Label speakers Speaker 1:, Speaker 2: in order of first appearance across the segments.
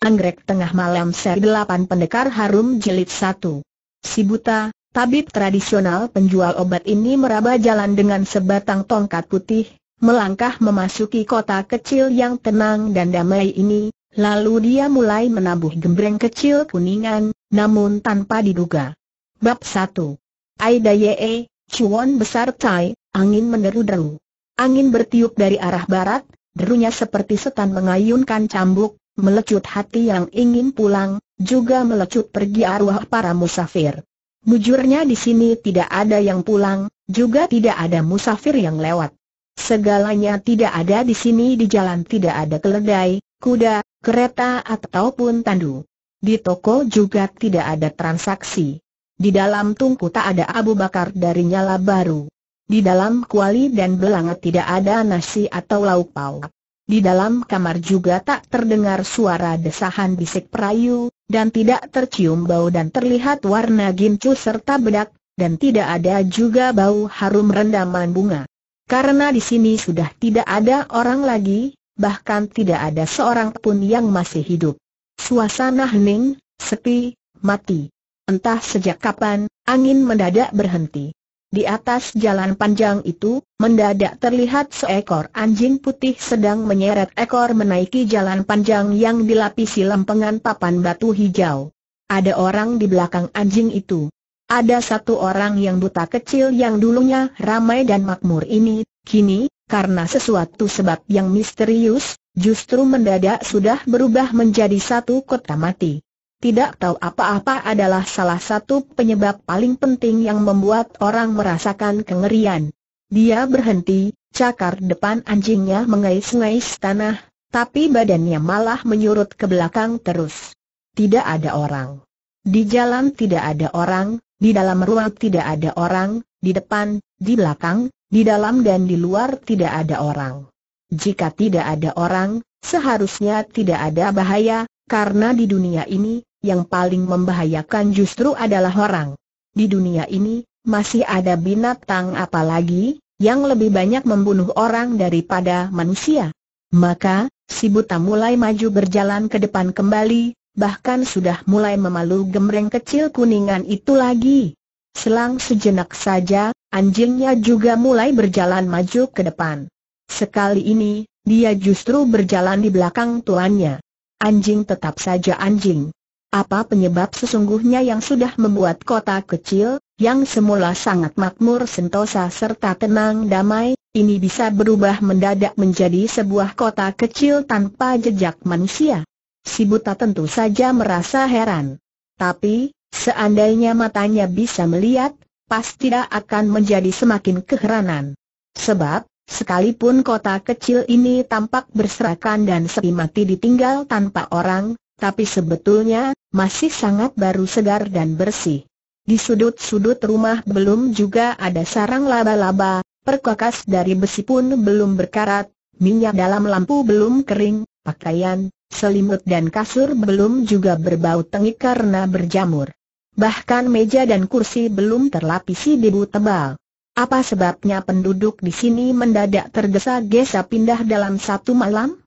Speaker 1: Anggrek tengah malam seri 8 Pendekar Harum jelit 1 Si Buta, tabib tradisional penjual obat ini meraba jalan dengan sebatang tongkat putih, melangkah memasuki kota kecil yang tenang dan damai ini, lalu dia mulai menabuh gembreng kecil kuningan, namun tanpa diduga. Bab 1 Aida Yee, Cuon Besar Tai, angin meneru deru Angin bertiup dari arah barat, derunya seperti setan mengayunkan cambuk, melecut hati yang ingin pulang, juga melecut pergi arwah para musafir. Mujurnya di sini tidak ada yang pulang, juga tidak ada musafir yang lewat. Segalanya tidak ada di sini di jalan tidak ada keledai, kuda, kereta ataupun tandu. Di toko juga tidak ada transaksi. Di dalam tungku tak ada Abu Bakar dari nyala baru. Di dalam kuali dan belanga tidak ada nasi atau lauk pauk. Di dalam kamar juga tak terdengar suara desahan bisik perayu, dan tidak tercium bau dan terlihat warna gincu serta bedak, dan tidak ada juga bau harum rendaman bunga. Karena di sini sudah tidak ada orang lagi, bahkan tidak ada seorang pun yang masih hidup. Suasana hening, sepi, mati. Entah sejak kapan, angin mendadak berhenti. Di atas jalan panjang itu, mendadak terlihat seekor anjing putih sedang menyeret ekor menaiki jalan panjang yang dilapisi lempengan papan batu hijau. Ada orang di belakang anjing itu. Ada satu orang yang buta kecil yang dulunya ramai dan makmur ini, kini, karena sesuatu sebab yang misterius, justru mendadak sudah berubah menjadi satu kota mati tidak tahu apa-apa adalah salah satu penyebab paling penting yang membuat orang merasakan kengerian. Dia berhenti, cakar depan anjingnya mengais-ngais tanah, tapi badannya malah menyurut ke belakang terus. Tidak ada orang. Di jalan tidak ada orang, di dalam ruang tidak ada orang, di depan, di belakang, di dalam dan di luar tidak ada orang. Jika tidak ada orang, seharusnya tidak ada bahaya, karena di dunia ini, yang paling membahayakan justru adalah orang. Di dunia ini, masih ada binatang apalagi, yang lebih banyak membunuh orang daripada manusia. Maka, si buta mulai maju berjalan ke depan kembali, bahkan sudah mulai memalu gemreng kecil kuningan itu lagi. Selang sejenak saja, anjingnya juga mulai berjalan maju ke depan. Sekali ini, dia justru berjalan di belakang tuannya. Anjing tetap saja anjing. Apa penyebab sesungguhnya yang sudah membuat kota kecil, yang semula sangat makmur sentosa serta tenang damai, ini bisa berubah mendadak menjadi sebuah kota kecil tanpa jejak manusia? Si buta tentu saja merasa heran. Tapi, seandainya matanya bisa melihat, pasti tidak akan menjadi semakin keheranan. Sebab, sekalipun kota kecil ini tampak berserakan dan sepi mati ditinggal tanpa orang, tapi sebetulnya, masih sangat baru segar dan bersih. Di sudut-sudut rumah belum juga ada sarang laba-laba, perkakas dari besi pun belum berkarat, minyak dalam lampu belum kering, pakaian, selimut dan kasur belum juga berbau tengik karena berjamur. Bahkan meja dan kursi belum terlapisi debu tebal. Apa sebabnya penduduk di sini mendadak tergesa-gesa pindah dalam satu malam?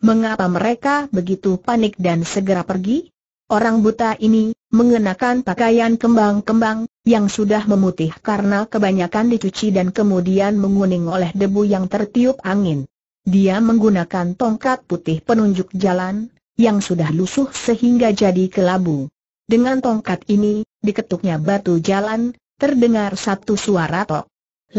Speaker 1: Mengapa mereka begitu panik dan segera pergi? Orang buta ini, mengenakan pakaian kembang-kembang, yang sudah memutih karena kebanyakan dicuci dan kemudian menguning oleh debu yang tertiup angin. Dia menggunakan tongkat putih penunjuk jalan, yang sudah lusuh sehingga jadi kelabu. Dengan tongkat ini, diketuknya batu jalan, terdengar satu suara tok.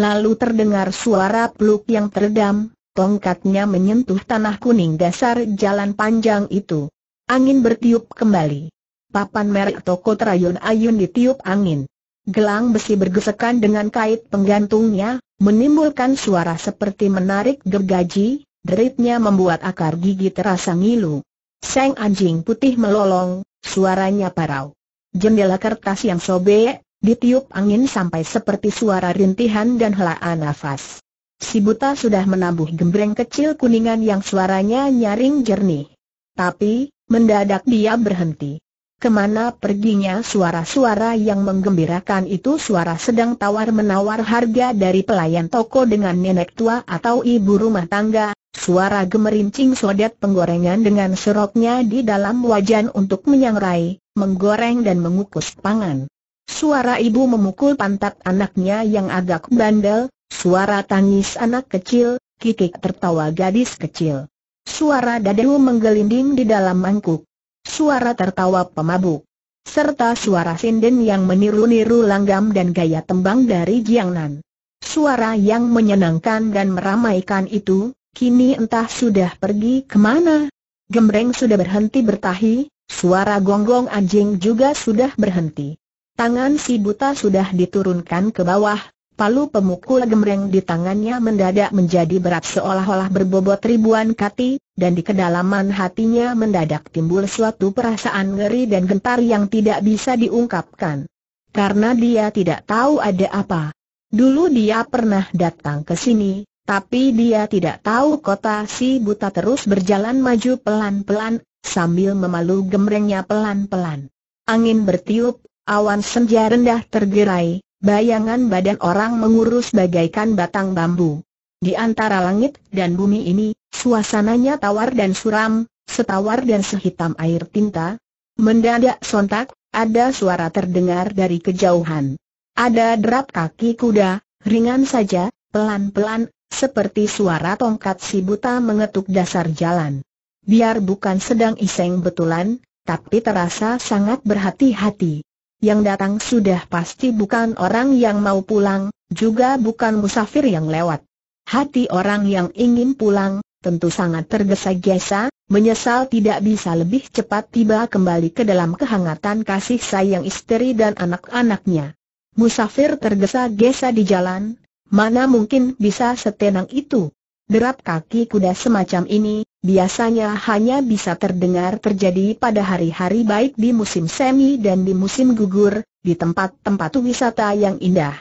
Speaker 1: Lalu terdengar suara peluk yang teredam, tongkatnya menyentuh tanah kuning dasar jalan panjang itu. Angin bertiup kembali. Papan merek toko terayun ayun ditiup angin. Gelang besi bergesekan dengan kait penggantungnya, menimbulkan suara seperti menarik gergaji, deritnya membuat akar gigi terasa ngilu. Seng anjing putih melolong, suaranya parau. Jendela kertas yang sobek, ditiup angin sampai seperti suara rintihan dan helaan nafas si buta sudah menabuh gembreng kecil kuningan yang suaranya nyaring jernih. Tapi, mendadak dia berhenti. Kemana perginya suara-suara yang menggembirakan itu suara sedang tawar-menawar harga dari pelayan toko dengan nenek tua atau ibu rumah tangga, suara gemerincing sodet penggorengan dengan seroknya di dalam wajan untuk menyangrai, menggoreng dan mengukus pangan. Suara ibu memukul pantat anaknya yang agak bandel, Suara tangis anak kecil, kikik tertawa gadis kecil. Suara dadu menggelinding di dalam mangkuk. Suara tertawa pemabuk. Serta suara sinden yang meniru-niru langgam dan gaya tembang dari Jiangnan. Suara yang menyenangkan dan meramaikan itu, kini entah sudah pergi kemana. Gembreng sudah berhenti bertahi, suara gonggong anjing juga sudah berhenti. Tangan si buta sudah diturunkan ke bawah, Palu pemukul gemreng di tangannya mendadak menjadi berat seolah-olah berbobot ribuan kati, dan di kedalaman hatinya mendadak timbul suatu perasaan ngeri dan gentar yang tidak bisa diungkapkan. Karena dia tidak tahu ada apa. Dulu dia pernah datang ke sini, tapi dia tidak tahu kota si buta terus berjalan maju pelan-pelan, sambil memalu gemrengnya pelan-pelan. Angin bertiup, awan senja rendah tergerai, Bayangan badan orang mengurus bagaikan batang bambu. Di antara langit dan bumi ini, suasananya tawar dan suram, setawar dan sehitam air tinta. Mendadak sontak, ada suara terdengar dari kejauhan. Ada derap kaki kuda, ringan saja, pelan-pelan, seperti suara tongkat si buta mengetuk dasar jalan. Biar bukan sedang iseng betulan, tapi terasa sangat berhati-hati yang datang sudah pasti bukan orang yang mau pulang, juga bukan musafir yang lewat. Hati orang yang ingin pulang, tentu sangat tergesa-gesa, menyesal tidak bisa lebih cepat tiba kembali ke dalam kehangatan kasih sayang istri dan anak-anaknya. Musafir tergesa-gesa di jalan, mana mungkin bisa setenang itu. Derap kaki kuda semacam ini, biasanya hanya bisa terdengar terjadi pada hari-hari baik di musim semi dan di musim gugur, di tempat-tempat wisata yang indah.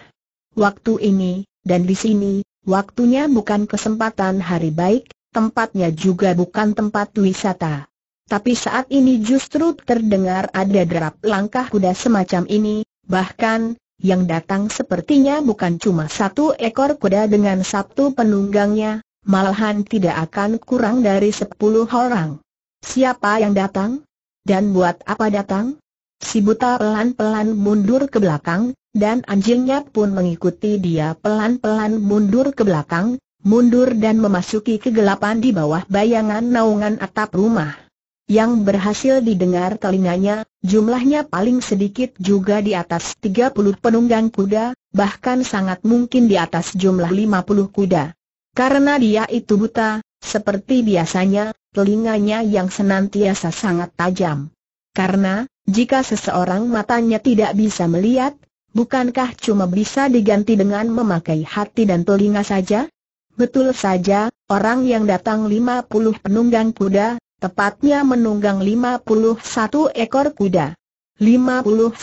Speaker 1: Waktu ini, dan di sini, waktunya bukan kesempatan hari baik, tempatnya juga bukan tempat wisata. Tapi saat ini justru terdengar ada derap langkah kuda semacam ini, bahkan, yang datang sepertinya bukan cuma satu ekor kuda dengan satu penunggangnya, Malahan tidak akan kurang dari sepuluh orang. Siapa yang datang? Dan buat apa datang? Si buta pelan-pelan mundur ke belakang, dan anjingnya pun mengikuti dia pelan-pelan mundur ke belakang, mundur dan memasuki kegelapan di bawah bayangan naungan atap rumah. Yang berhasil didengar telinganya, jumlahnya paling sedikit juga di atas 30 penunggang kuda, bahkan sangat mungkin di atas jumlah 50 kuda. Karena dia itu buta, seperti biasanya, telinganya yang senantiasa sangat tajam. Karena, jika seseorang matanya tidak bisa melihat, bukankah cuma bisa diganti dengan memakai hati dan telinga saja? Betul saja, orang yang datang 50 penunggang kuda, tepatnya menunggang 51 ekor kuda. 51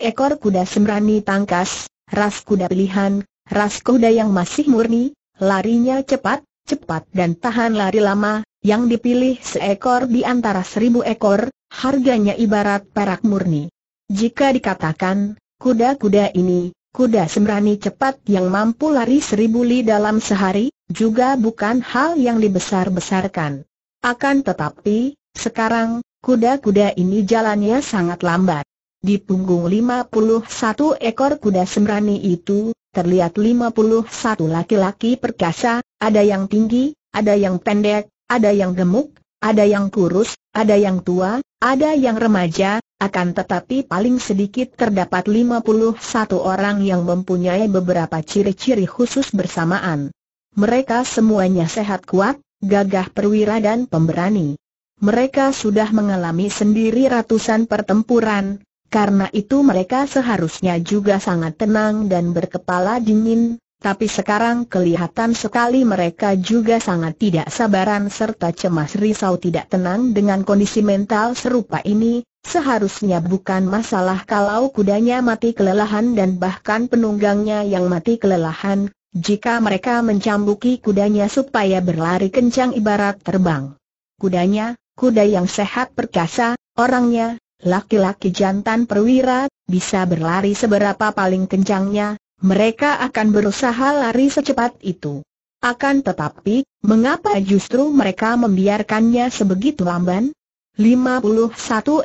Speaker 1: ekor kuda sembrani tangkas, ras kuda pilihan, ras kuda yang masih murni, Larinya cepat, cepat dan tahan lari lama, yang dipilih seekor di antara seribu ekor, harganya ibarat perak murni. Jika dikatakan, kuda-kuda ini, kuda sembrani cepat yang mampu lari seribu li dalam sehari, juga bukan hal yang dibesar-besarkan. Akan tetapi, sekarang, kuda-kuda ini jalannya sangat lambat. Di punggung 51 ekor kuda sembrani itu, terlihat 51 laki-laki perkasa, ada yang tinggi, ada yang pendek, ada yang gemuk, ada yang kurus, ada yang tua, ada yang remaja, akan tetapi paling sedikit terdapat 51 orang yang mempunyai beberapa ciri-ciri khusus bersamaan. Mereka semuanya sehat kuat, gagah perwira dan pemberani. Mereka sudah mengalami sendiri ratusan pertempuran, karena itu mereka seharusnya juga sangat tenang dan berkepala dingin, tapi sekarang kelihatan sekali mereka juga sangat tidak sabaran serta cemas risau tidak tenang dengan kondisi mental serupa ini, seharusnya bukan masalah kalau kudanya mati kelelahan dan bahkan penunggangnya yang mati kelelahan, jika mereka mencambuki kudanya supaya berlari kencang ibarat terbang. Kudanya, kuda yang sehat perkasa, orangnya, Laki-laki jantan perwira, bisa berlari seberapa paling kencangnya, mereka akan berusaha lari secepat itu. Akan tetapi, mengapa justru mereka membiarkannya sebegitu lamban? 51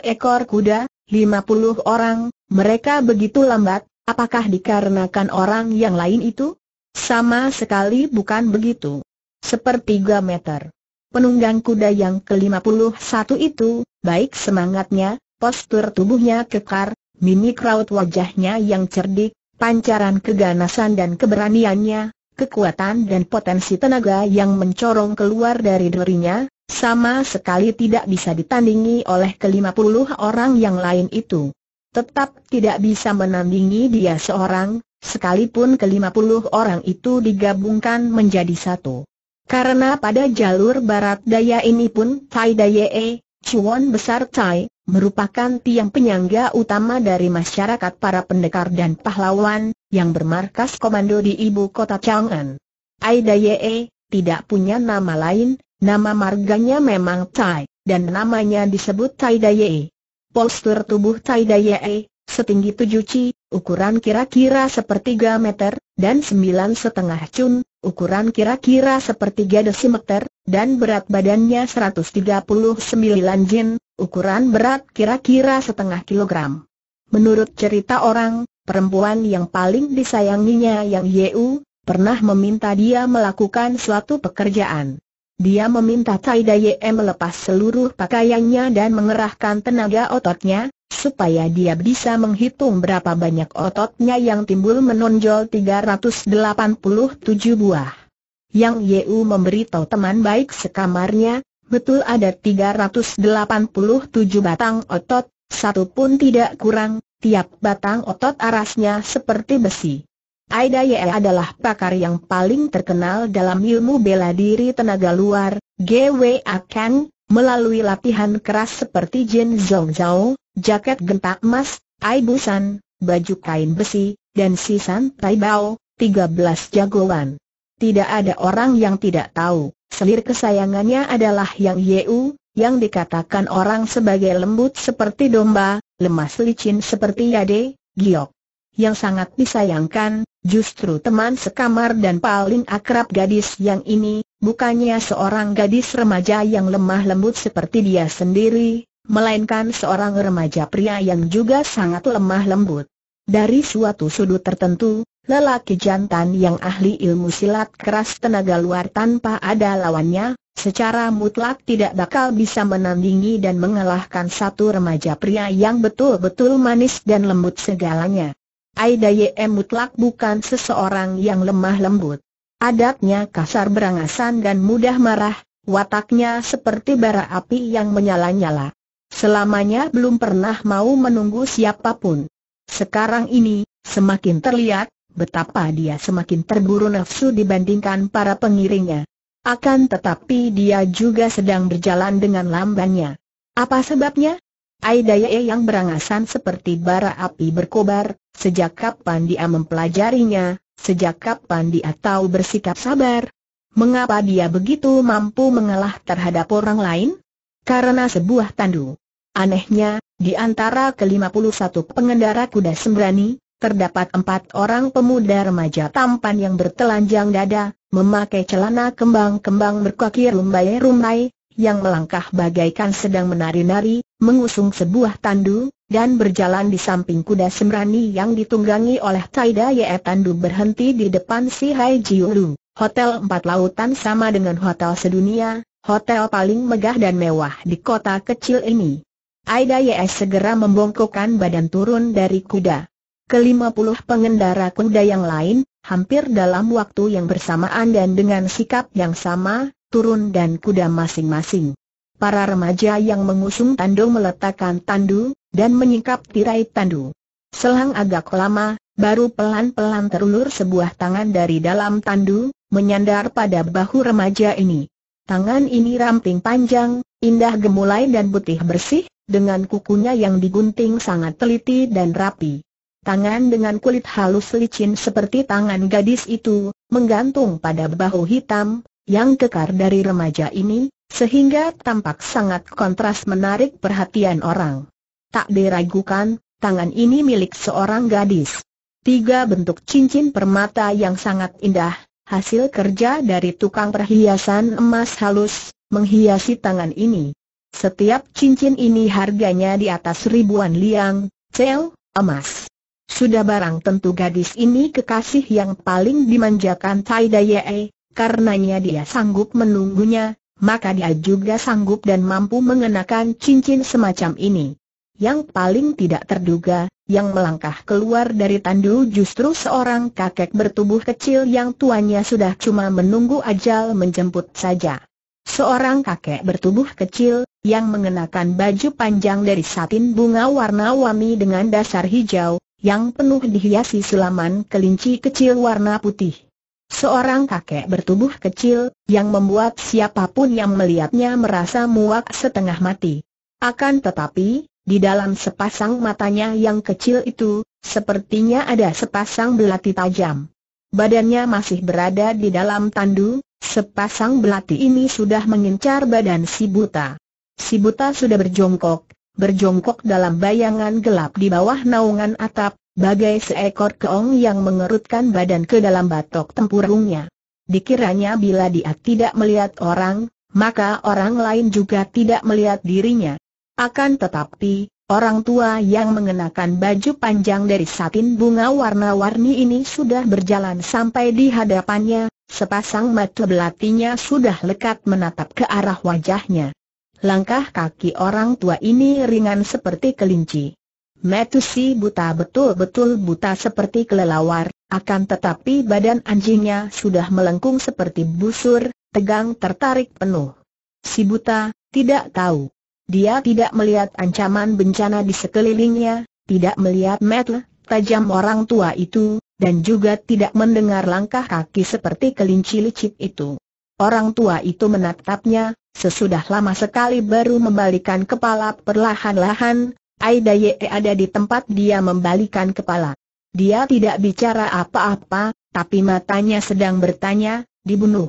Speaker 1: ekor kuda, 50 orang, mereka begitu lambat, apakah dikarenakan orang yang lain itu? Sama sekali bukan begitu. Sepertiga meter. Penunggang kuda yang ke-51 itu, baik semangatnya, postur tubuhnya kekar, mimik raut wajahnya yang cerdik, pancaran keganasan dan keberaniannya, kekuatan dan potensi tenaga yang mencorong keluar dari dirinya, sama sekali tidak bisa ditandingi oleh kelima puluh orang yang lain itu. Tetap tidak bisa menandingi dia seorang, sekalipun kelima puluh orang itu digabungkan menjadi satu. Karena pada jalur barat daya ini pun Fai Daye Chuan Besar Tai merupakan tiang penyangga utama dari masyarakat para pendekar dan pahlawan, yang bermarkas komando di ibu kota Chang'an. Aida Ye, tidak punya nama lain, nama marganya memang Tai dan namanya disebut Chai Daye. Postur tubuh Chai Daye, setinggi tujuh ci, ukuran kira-kira sepertiga meter, dan sembilan setengah cun, ukuran kira-kira sepertiga desimeter, dan berat badannya 139 jin, ukuran berat kira-kira setengah kilogram. Menurut cerita orang, perempuan yang paling disayanginya yang Yeu, pernah meminta dia melakukan suatu pekerjaan. Dia meminta Taida Daye melepas seluruh pakaiannya dan mengerahkan tenaga ototnya, supaya dia bisa menghitung berapa banyak ototnya yang timbul menonjol 387 buah. Yang Yeu memberitahu teman baik sekamarnya, betul ada 387 batang otot, satu pun tidak kurang, tiap batang otot arasnya seperti besi. Aida Ye adalah pakar yang paling terkenal dalam ilmu bela diri tenaga luar, GWA akan, melalui latihan keras seperti Jin Zhong Zhao, jaket gentak emas, aibusan, baju kain besi, dan sisan Tiga 13 jagoan. Tidak ada orang yang tidak tahu, selir kesayangannya adalah Yang Yeu, yang dikatakan orang sebagai lembut seperti domba, lemas licin seperti Yade, Giok. Yang sangat disayangkan, justru teman sekamar dan paling akrab gadis yang ini, bukannya seorang gadis remaja yang lemah lembut seperti dia sendiri, melainkan seorang remaja pria yang juga sangat lemah lembut. Dari suatu sudut tertentu, lelaki jantan yang ahli ilmu silat keras tenaga luar tanpa ada lawannya, secara mutlak tidak bakal bisa menandingi dan mengalahkan satu remaja pria yang betul-betul manis dan lembut segalanya. Aida YM mutlak bukan seseorang yang lemah lembut. Adatnya kasar berangasan dan mudah marah, wataknya seperti bara api yang menyala-nyala. Selamanya belum pernah mau menunggu siapapun. Sekarang ini, semakin terlihat, betapa dia semakin terburu nafsu dibandingkan para pengiringnya. Akan tetapi dia juga sedang berjalan dengan lambannya. Apa sebabnya? Aidaye yang berangasan seperti bara api berkobar, sejak kapan dia mempelajarinya, sejak kapan dia tahu bersikap sabar? Mengapa dia begitu mampu mengalah terhadap orang lain? Karena sebuah tandu. Anehnya, di antara ke-51 pengendara kuda sembrani, terdapat empat orang pemuda remaja tampan yang bertelanjang dada, memakai celana kembang-kembang berkaki rumbai-rumbai, yang melangkah bagaikan sedang menari-nari, mengusung sebuah tandu, dan berjalan di samping kuda sembrani yang ditunggangi oleh Taida Ye Tandu berhenti di depan si Hai Jiulu. Hotel Empat Lautan sama dengan hotel sedunia, hotel paling megah dan mewah di kota kecil ini. Aida Yes segera membongkokkan badan turun dari kuda. Kelima puluh pengendara kuda yang lain, hampir dalam waktu yang bersamaan dan dengan sikap yang sama, turun dan kuda masing-masing. Para remaja yang mengusung tandu meletakkan tandu, dan menyingkap tirai tandu. Selang agak lama, baru pelan-pelan terulur sebuah tangan dari dalam tandu, menyandar pada bahu remaja ini. Tangan ini ramping panjang, indah gemulai dan putih bersih, dengan kukunya yang digunting sangat teliti dan rapi. Tangan dengan kulit halus licin seperti tangan gadis itu, menggantung pada bahu hitam, yang kekar dari remaja ini, sehingga tampak sangat kontras menarik perhatian orang. Tak diragukan, tangan ini milik seorang gadis. Tiga bentuk cincin permata yang sangat indah, hasil kerja dari tukang perhiasan emas halus, menghiasi tangan ini. Setiap cincin ini harganya di atas ribuan liang, cel, emas. Sudah barang tentu gadis ini kekasih yang paling dimanjakan Tai Daye, karenanya dia sanggup menunggunya, maka dia juga sanggup dan mampu mengenakan cincin semacam ini. Yang paling tidak terduga, yang melangkah keluar dari tandu justru seorang kakek bertubuh kecil yang tuanya sudah cuma menunggu ajal menjemput saja. Seorang kakek bertubuh kecil, yang mengenakan baju panjang dari satin bunga warna-warni dengan dasar hijau, yang penuh dihiasi sulaman kelinci kecil warna putih. Seorang kakek bertubuh kecil, yang membuat siapapun yang melihatnya merasa muak setengah mati. Akan tetapi, di dalam sepasang matanya yang kecil itu, sepertinya ada sepasang belati tajam. Badannya masih berada di dalam tandu, sepasang belati ini sudah mengincar badan si buta. Si buta sudah berjongkok, berjongkok dalam bayangan gelap di bawah naungan atap, bagai seekor keong yang mengerutkan badan ke dalam batok tempurungnya. Dikiranya bila dia tidak melihat orang, maka orang lain juga tidak melihat dirinya. Akan tetapi, Orang tua yang mengenakan baju panjang dari satin bunga warna-warni ini sudah berjalan sampai di hadapannya, sepasang mata belatinya sudah lekat menatap ke arah wajahnya. Langkah kaki orang tua ini ringan seperti kelinci. Metusi buta betul-betul buta seperti kelelawar, akan tetapi badan anjingnya sudah melengkung seperti busur, tegang tertarik penuh. Si buta, tidak tahu. Dia tidak melihat ancaman bencana di sekelilingnya, tidak melihat metu, tajam orang tua itu, dan juga tidak mendengar langkah kaki seperti kelinci licik itu. Orang tua itu menatapnya, sesudah lama sekali baru membalikan kepala perlahan-lahan, Aida Ye ada di tempat dia membalikan kepala. Dia tidak bicara apa-apa, tapi matanya sedang bertanya, dibunuh.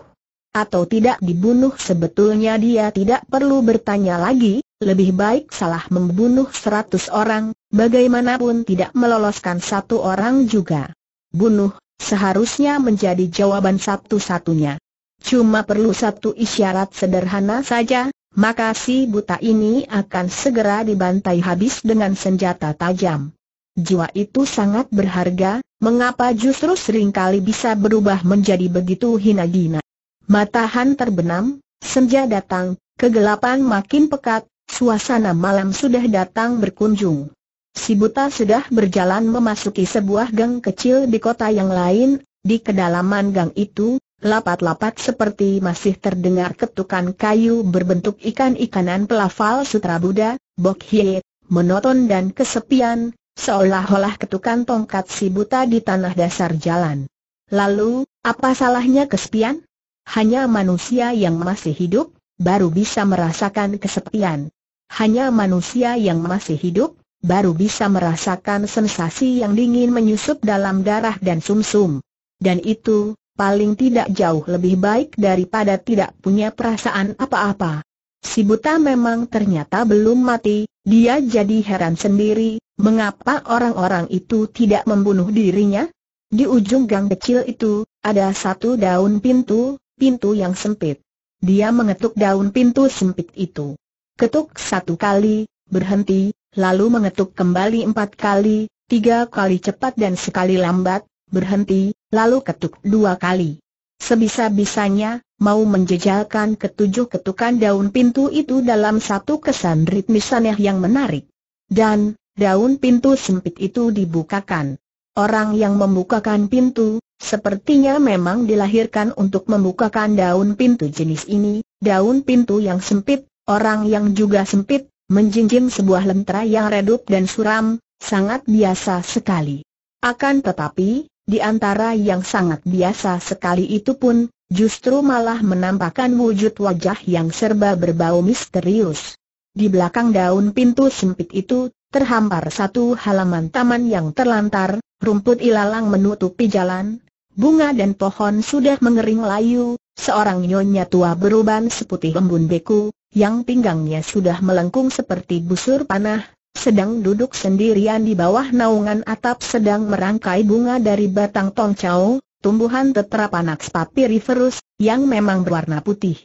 Speaker 1: Atau tidak dibunuh sebetulnya dia tidak perlu bertanya lagi, lebih baik salah membunuh seratus orang, bagaimanapun tidak meloloskan satu orang juga. Bunuh, seharusnya menjadi jawaban satu-satunya. Cuma perlu satu isyarat sederhana saja, maka si buta ini akan segera dibantai habis dengan senjata tajam. Jiwa itu sangat berharga, mengapa justru seringkali bisa berubah menjadi begitu hina-gina. Matahan terbenam, senja datang, kegelapan makin pekat, suasana malam sudah datang berkunjung. Si buta sudah berjalan memasuki sebuah gang kecil di kota yang lain, di kedalaman gang itu, Lapat-lapat seperti masih terdengar ketukan kayu berbentuk ikan-ikanan pelafal sutra Buddha, Bok Hie, monoton dan kesepian, seolah-olah ketukan tongkat si buta di tanah dasar jalan. Lalu, apa salahnya kesepian? Hanya manusia yang masih hidup, baru bisa merasakan kesepian. Hanya manusia yang masih hidup, baru bisa merasakan sensasi yang dingin menyusup dalam darah dan sumsum. Dan itu, paling tidak jauh lebih baik daripada tidak punya perasaan apa-apa. Si buta memang ternyata belum mati, dia jadi heran sendiri, mengapa orang-orang itu tidak membunuh dirinya? Di ujung gang kecil itu, ada satu daun pintu, pintu yang sempit. Dia mengetuk daun pintu sempit itu. Ketuk satu kali, berhenti, lalu mengetuk kembali empat kali, tiga kali cepat dan sekali lambat, berhenti, lalu ketuk dua kali. Sebisa-bisanya, mau menjejalkan ketujuh ketukan daun pintu itu dalam satu kesan ritmis aneh yang menarik. Dan, daun pintu sempit itu dibukakan. Orang yang membukakan pintu, sepertinya memang dilahirkan untuk membukakan daun pintu jenis ini, daun pintu yang sempit, orang yang juga sempit, menjinjing sebuah lentera yang redup dan suram, sangat biasa sekali. Akan tetapi, di antara yang sangat biasa sekali itu pun, justru malah menampakkan wujud wajah yang serba berbau misterius. Di belakang daun pintu sempit itu, terhampar satu halaman taman yang terlantar, rumput ilalang menutupi jalan, bunga dan pohon sudah mengering layu, seorang nyonya tua beruban seputih embun beku, yang pinggangnya sudah melengkung seperti busur panah, sedang duduk sendirian di bawah naungan atap sedang merangkai bunga dari batang tongcao, tumbuhan tetrapanax papiriferus, yang memang berwarna putih.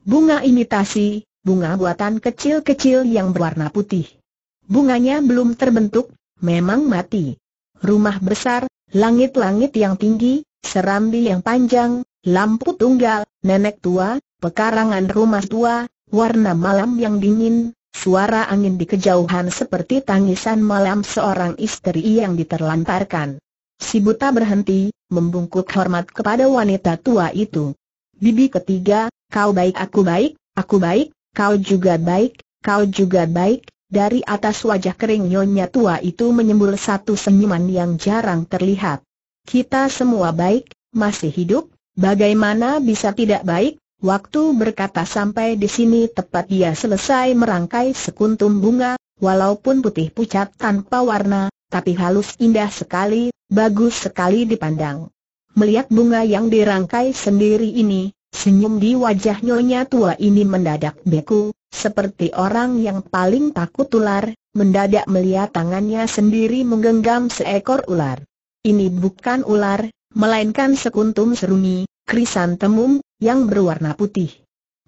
Speaker 1: Bunga imitasi, bunga buatan kecil-kecil yang berwarna putih. Bunganya belum terbentuk, memang mati. Rumah besar, langit-langit yang tinggi, serambi yang panjang, lampu tunggal, nenek tua, pekarangan rumah tua, warna malam yang dingin, Suara angin di kejauhan seperti tangisan malam seorang istri yang diterlantarkan. Si buta berhenti, membungkuk hormat kepada wanita tua itu. Bibi ketiga, kau baik aku baik, aku baik, kau juga baik, kau juga baik, dari atas wajah kering nyonya tua itu menyembul satu senyuman yang jarang terlihat. Kita semua baik, masih hidup, bagaimana bisa tidak baik, Waktu berkata sampai di sini tepat dia selesai merangkai sekuntum bunga, walaupun putih pucat tanpa warna, tapi halus indah sekali, bagus sekali dipandang. Melihat bunga yang dirangkai sendiri ini, senyum di wajah nyonya tua ini mendadak beku, seperti orang yang paling takut ular, mendadak melihat tangannya sendiri menggenggam seekor ular. Ini bukan ular, melainkan sekuntum seruni, Krisan krisantemum, yang berwarna putih.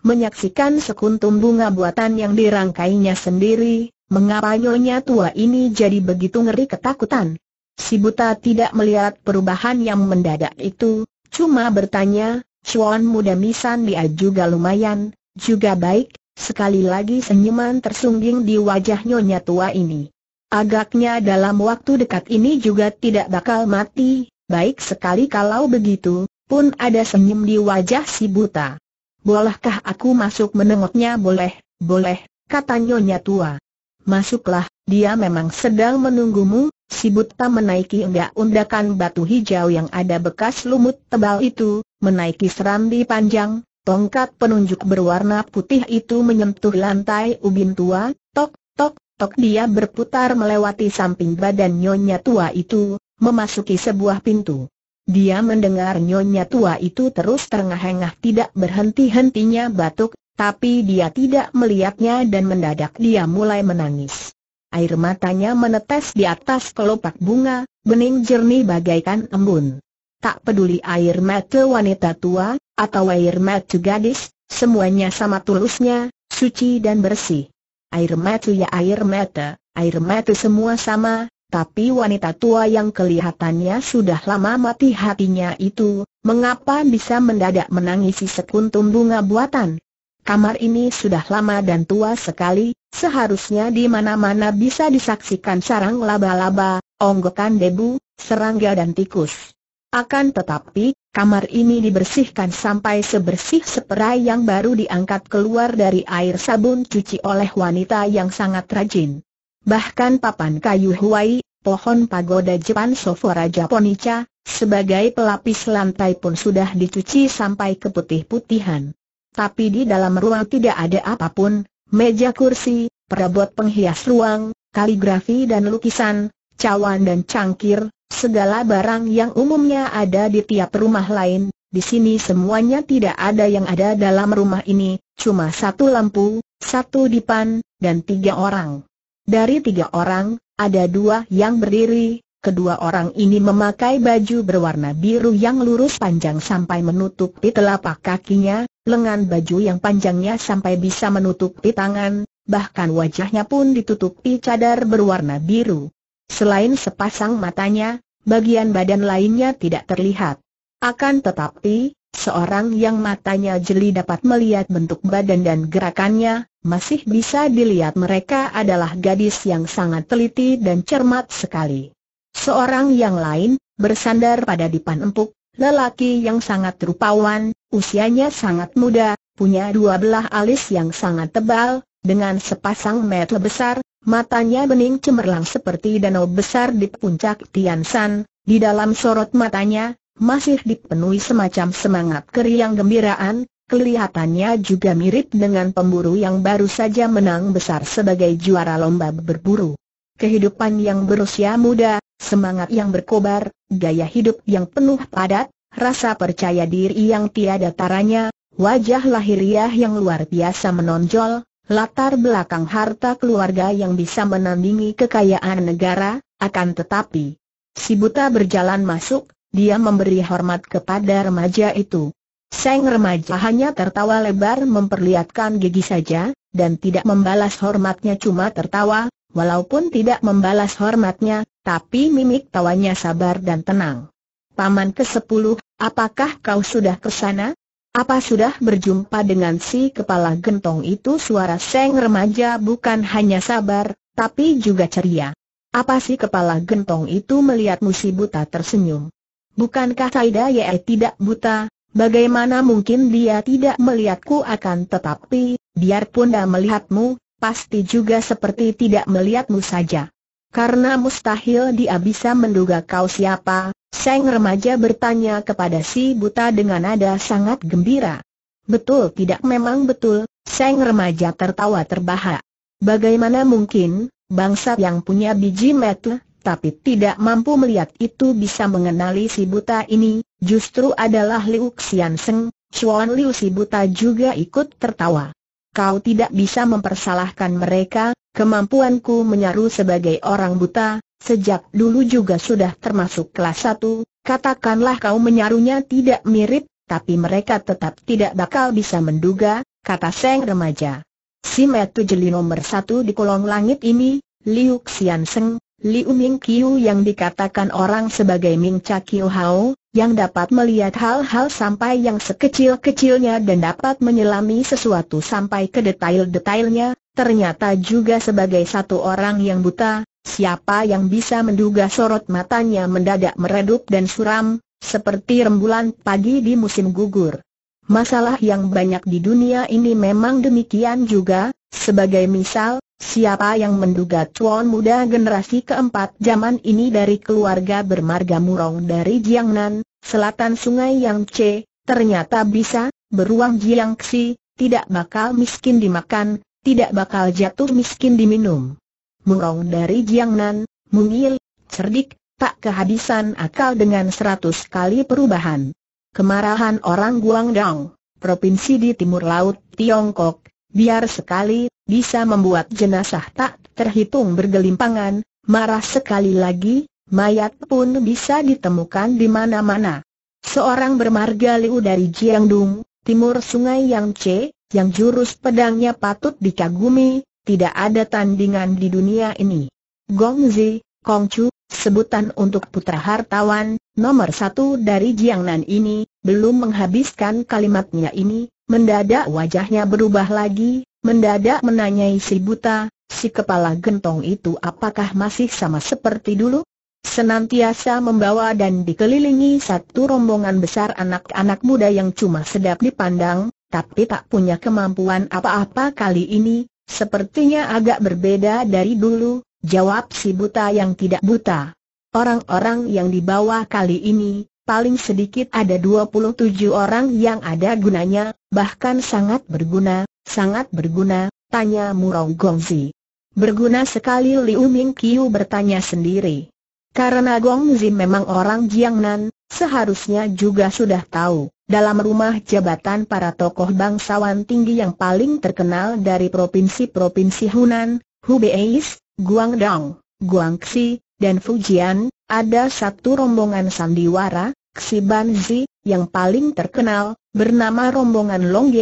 Speaker 1: Menyaksikan sekuntum bunga buatan yang dirangkainya sendiri, mengapa nyonya tua ini jadi begitu ngeri ketakutan? Si buta tidak melihat perubahan yang mendadak itu, cuma bertanya, cuan muda misan dia juga lumayan, juga baik, sekali lagi senyuman tersungging di wajah nyonya tua ini. Agaknya dalam waktu dekat ini juga tidak bakal mati, baik sekali kalau begitu, pun ada senyum di wajah si buta. Bolehkah aku masuk menengoknya boleh, boleh, kata nyonya tua. Masuklah, dia memang sedang menunggumu, si buta menaiki enggak undakan batu hijau yang ada bekas lumut tebal itu, menaiki serambi panjang, tongkat penunjuk berwarna putih itu menyentuh lantai ubin tua, tok, tok, tok dia berputar melewati samping badan nyonya tua itu, memasuki sebuah pintu. Dia mendengar nyonya tua itu terus terengah-engah tidak berhenti-hentinya batuk, tapi dia tidak melihatnya dan mendadak dia mulai menangis. Air matanya menetes di atas kelopak bunga, bening jernih bagaikan embun. Tak peduli air mata wanita tua, atau air mata gadis, semuanya sama tulusnya, suci dan bersih. Air mata ya air mata, air mata semua sama, tapi wanita tua yang kelihatannya sudah lama mati hatinya itu, mengapa bisa mendadak menangisi sekuntum bunga buatan? Kamar ini sudah lama dan tua sekali, seharusnya di mana-mana bisa disaksikan sarang laba-laba, onggokan debu, serangga dan tikus. Akan tetapi, kamar ini dibersihkan sampai sebersih seperai yang baru diangkat keluar dari air sabun cuci oleh wanita yang sangat rajin bahkan papan kayu Huai, pohon pagoda Jepang Sofora Raja Ponica, sebagai pelapis lantai pun sudah dicuci sampai ke putih-putihan. Tapi di dalam ruang tidak ada apapun, meja kursi, perabot penghias ruang, kaligrafi dan lukisan, cawan dan cangkir, segala barang yang umumnya ada di tiap rumah lain, di sini semuanya tidak ada yang ada dalam rumah ini, cuma satu lampu, satu dipan, dan tiga orang. Dari tiga orang, ada dua yang berdiri, kedua orang ini memakai baju berwarna biru yang lurus panjang sampai menutupi telapak kakinya, lengan baju yang panjangnya sampai bisa menutupi tangan, bahkan wajahnya pun ditutupi cadar berwarna biru. Selain sepasang matanya, bagian badan lainnya tidak terlihat. Akan tetapi, Seorang yang matanya jeli dapat melihat bentuk badan dan gerakannya, masih bisa dilihat mereka adalah gadis yang sangat teliti dan cermat sekali. Seorang yang lain, bersandar pada dipan empuk, lelaki yang sangat rupawan, usianya sangat muda, punya dua belah alis yang sangat tebal, dengan sepasang mata besar, matanya bening cemerlang seperti danau besar di puncak Tian San, di dalam sorot matanya, masih dipenuhi semacam semangat keriang gembiraan, kelihatannya juga mirip dengan pemburu yang baru saja menang besar sebagai juara lomba berburu. Kehidupan yang berusia muda, semangat yang berkobar, gaya hidup yang penuh padat, rasa percaya diri yang tiada taranya, wajah lahiriah yang luar biasa menonjol, latar belakang harta keluarga yang bisa menandingi kekayaan negara, akan tetapi si buta berjalan masuk, dia memberi hormat kepada remaja itu. Sang remaja hanya tertawa lebar memperlihatkan gigi saja, dan tidak membalas hormatnya cuma tertawa, walaupun tidak membalas hormatnya, tapi mimik tawanya sabar dan tenang. Paman ke-10, apakah kau sudah ke sana? Apa sudah berjumpa dengan si kepala gentong itu suara seng remaja bukan hanya sabar, tapi juga ceria. Apa si kepala gentong itu melihat musibuta tersenyum. Bukankah Saida Ye tidak buta, bagaimana mungkin dia tidak melihatku akan tetapi, biarpun dia melihatmu, pasti juga seperti tidak melihatmu saja. Karena mustahil dia bisa menduga kau siapa, Seng remaja bertanya kepada si buta dengan nada sangat gembira. Betul tidak memang betul, Seng remaja tertawa terbahak. Bagaimana mungkin, bangsa yang punya biji metel, tapi tidak mampu melihat itu bisa mengenali si buta ini, justru adalah Liu Xian Seng, Chuan Liu si buta juga ikut tertawa. Kau tidak bisa mempersalahkan mereka, kemampuanku menyaru sebagai orang buta, sejak dulu juga sudah termasuk kelas 1, katakanlah kau menyarunya tidak mirip, tapi mereka tetap tidak bakal bisa menduga, kata Seng remaja. Si Metu Jeli nomor satu di kolong langit ini, Liu Xian Seng, Liu Ming Qiu yang dikatakan orang sebagai Ming Cha Qiu Hao, yang dapat melihat hal-hal sampai yang sekecil-kecilnya dan dapat menyelami sesuatu sampai ke detail-detailnya, ternyata juga sebagai satu orang yang buta, siapa yang bisa menduga sorot matanya mendadak meredup dan suram, seperti rembulan pagi di musim gugur. Masalah yang banyak di dunia ini memang demikian juga, sebagai misal, Siapa yang menduga cuan muda generasi keempat zaman ini dari keluarga bermarga Murong dari Jiangnan, selatan sungai Yangtze, ternyata bisa, beruang Jiangxi, tidak bakal miskin dimakan, tidak bakal jatuh miskin diminum. Murong dari Jiangnan, mungil, cerdik, tak kehabisan akal dengan seratus kali perubahan. Kemarahan orang Guangdong, provinsi di timur laut Tiongkok, biar sekali, bisa membuat jenazah tak terhitung bergelimpangan, marah sekali lagi, mayat pun bisa ditemukan di mana-mana. Seorang bermarga Liu dari Jiangdung, timur sungai Yang Yangtze, yang jurus pedangnya patut dikagumi, tidak ada tandingan di dunia ini. Gongzi, Kongcu, sebutan untuk putra hartawan, nomor satu dari Jiangnan ini, belum menghabiskan kalimatnya ini, mendadak wajahnya berubah lagi, Mendadak menanyai si buta, si kepala gentong itu apakah masih sama seperti dulu? Senantiasa membawa dan dikelilingi satu rombongan besar anak-anak muda yang cuma sedap dipandang, tapi tak punya kemampuan apa-apa kali ini, sepertinya agak berbeda dari dulu, jawab si buta yang tidak buta. Orang-orang yang dibawa kali ini, paling sedikit ada 27 orang yang ada gunanya, bahkan sangat berguna, Sangat berguna, tanya Murong Gongzi. Berguna sekali Liu Ming Kiu bertanya sendiri. Karena Gongzi memang orang Jiangnan, seharusnya juga sudah tahu, dalam rumah jabatan para tokoh bangsawan tinggi yang paling terkenal dari provinsi-provinsi Hunan, Hubei, Guangdong, Guangxi, dan Fujian, ada satu rombongan sandiwara, Xi Banzi, yang paling terkenal, bernama rombongan Long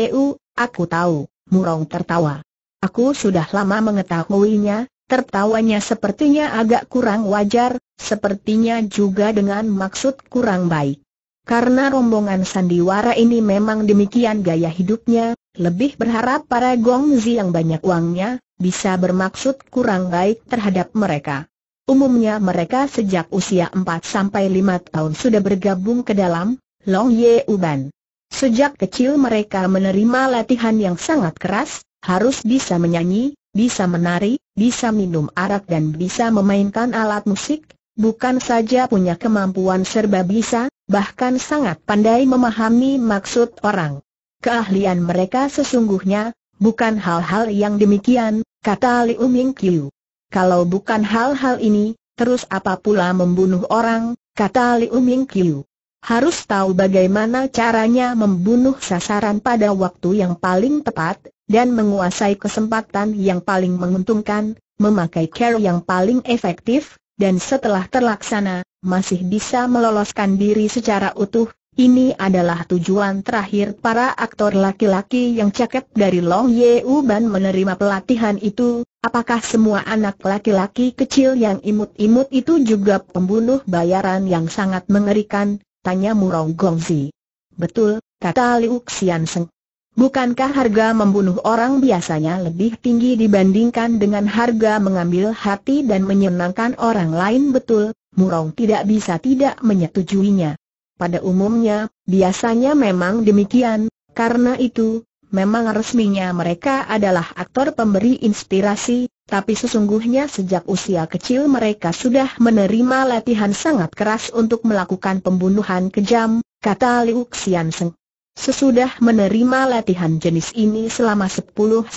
Speaker 1: aku tahu. Murong tertawa. Aku sudah lama mengetahuinya, tertawanya sepertinya agak kurang wajar, sepertinya juga dengan maksud kurang baik. Karena rombongan sandiwara ini memang demikian gaya hidupnya, lebih berharap para gongzi yang banyak uangnya, bisa bermaksud kurang baik terhadap mereka. Umumnya mereka sejak usia 4-5 tahun sudah bergabung ke dalam Long Ye Uban. Sejak kecil mereka menerima latihan yang sangat keras, harus bisa menyanyi, bisa menari, bisa minum arak dan bisa memainkan alat musik, bukan saja punya kemampuan serba bisa, bahkan sangat pandai memahami maksud orang. Keahlian mereka sesungguhnya, bukan hal-hal yang demikian, kata Liu Ming Qiu. Kalau bukan hal-hal ini, terus apa pula membunuh orang, kata Liu Ming Qiu. Harus tahu bagaimana caranya membunuh sasaran pada waktu yang paling tepat, dan menguasai kesempatan yang paling menguntungkan, memakai cara yang paling efektif, dan setelah terlaksana, masih bisa meloloskan diri secara utuh. Ini adalah tujuan terakhir para aktor laki-laki yang cakep dari Long Ye Uban menerima pelatihan itu. Apakah semua anak laki-laki kecil yang imut-imut itu juga pembunuh bayaran yang sangat mengerikan? Tanya Murong Gongzi. Betul, kata Liu Xian Bukankah harga membunuh orang biasanya lebih tinggi dibandingkan dengan harga mengambil hati dan menyenangkan orang lain betul? Murong tidak bisa tidak menyetujuinya. Pada umumnya, biasanya memang demikian, karena itu, memang resminya mereka adalah aktor pemberi inspirasi, tapi sesungguhnya sejak usia kecil mereka sudah menerima latihan sangat keras untuk melakukan pembunuhan kejam, kata Liu Xian Sesudah menerima latihan jenis ini selama 10-12